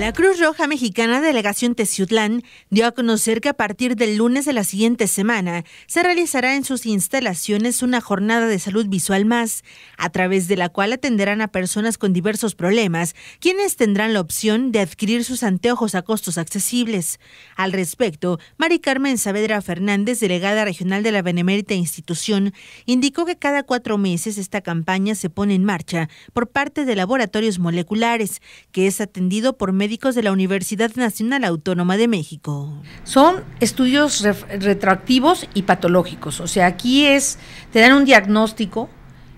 La Cruz Roja Mexicana Delegación Teciutlán dio a conocer que a partir del lunes de la siguiente semana se realizará en sus instalaciones una jornada de salud visual más, a través de la cual atenderán a personas con diversos problemas, quienes tendrán la opción de adquirir sus anteojos a costos accesibles. Al respecto, Mari Carmen Saavedra Fernández, delegada regional de la Benemérita Institución, indicó que cada cuatro meses esta campaña se pone en marcha por parte de laboratorios moleculares, que es atendido por medio médicos de la Universidad Nacional Autónoma de México. Son estudios re retroactivos y patológicos, o sea, aquí es, te dan un diagnóstico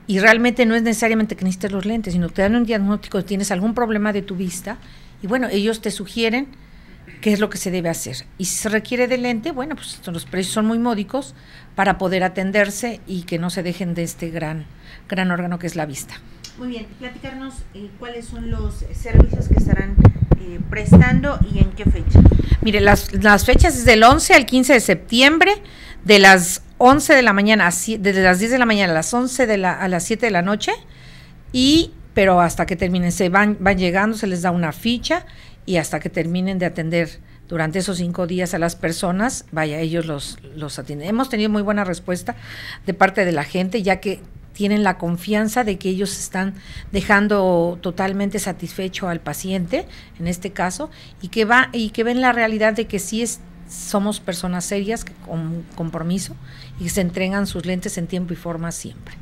y realmente no es necesariamente que necesites los lentes, sino te dan un diagnóstico, tienes algún problema de tu vista y bueno, ellos te sugieren qué es lo que se debe hacer. Y si se requiere de lente, bueno, pues los precios son muy módicos para poder atenderse y que no se dejen de este gran, gran órgano que es la vista. Muy bien, platicarnos eh, cuáles son los servicios que estarán eh, prestando y en qué fecha? Mire, las, fechas es del 11 al 15 de septiembre, de las 11 de la mañana, a, desde las 10 de la mañana a las 11 de la, a las 7 de la noche, y pero hasta que terminen, se van, van llegando, se les da una ficha y hasta que terminen de atender durante esos cinco días a las personas, vaya, ellos los, los atienden. Hemos tenido muy buena respuesta de parte de la gente, ya que tienen la confianza de que ellos están dejando totalmente satisfecho al paciente, en este caso, y que va y que ven la realidad de que sí es, somos personas serias con compromiso y se entregan sus lentes en tiempo y forma siempre.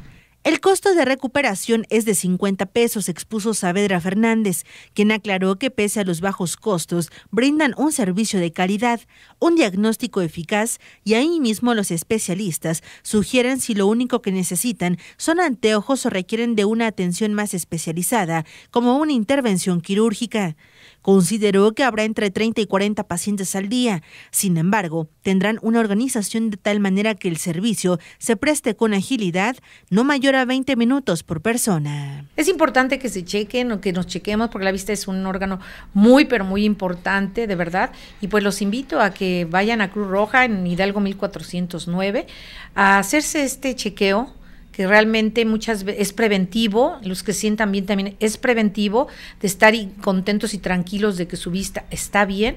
El costo de recuperación es de 50 pesos, expuso Saavedra Fernández, quien aclaró que pese a los bajos costos, brindan un servicio de calidad, un diagnóstico eficaz y ahí mismo los especialistas sugieren si lo único que necesitan son anteojos o requieren de una atención más especializada, como una intervención quirúrgica. Consideró que habrá entre 30 y 40 pacientes al día. Sin embargo, tendrán una organización de tal manera que el servicio se preste con agilidad, no mayor a 20 minutos por persona. Es importante que se chequen o que nos chequemos porque la vista es un órgano muy, pero muy importante, de verdad. Y pues los invito a que vayan a Cruz Roja en Hidalgo 1409 a hacerse este chequeo que realmente muchas veces es preventivo, los que sientan bien también es preventivo de estar contentos y tranquilos de que su vista está bien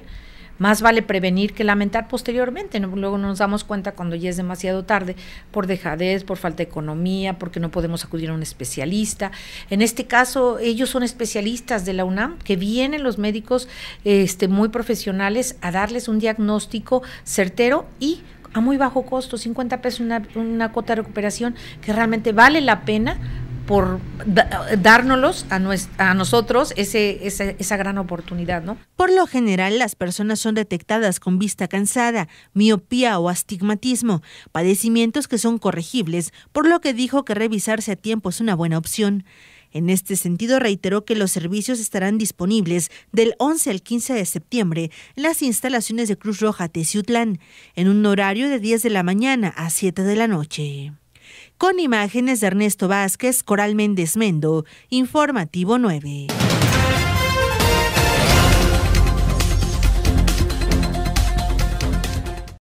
más vale prevenir que lamentar posteriormente. ¿no? Luego nos damos cuenta cuando ya es demasiado tarde por dejadez, por falta de economía, porque no podemos acudir a un especialista. En este caso, ellos son especialistas de la UNAM, que vienen los médicos este, muy profesionales a darles un diagnóstico certero y a muy bajo costo, 50 pesos una, una cuota de recuperación que realmente vale la pena por dárnoslos a, nosotros esa, gran oportunidad, ¿no? Por lo general, las personas son detectadas con vista cansada, miopía o astigmatismo, padecimientos que son corregibles, por lo que dijo que revisarse a tiempo es una buena opción. En este sentido, reiteró que los servicios estarán disponibles del 11 al 15 de septiembre en las instalaciones de Cruz Roja Teciutlán, en un horario de 10 de la mañana a 7 de la noche. Con imágenes de Ernesto Vázquez, Coral Méndez Mendo, Informativo 9.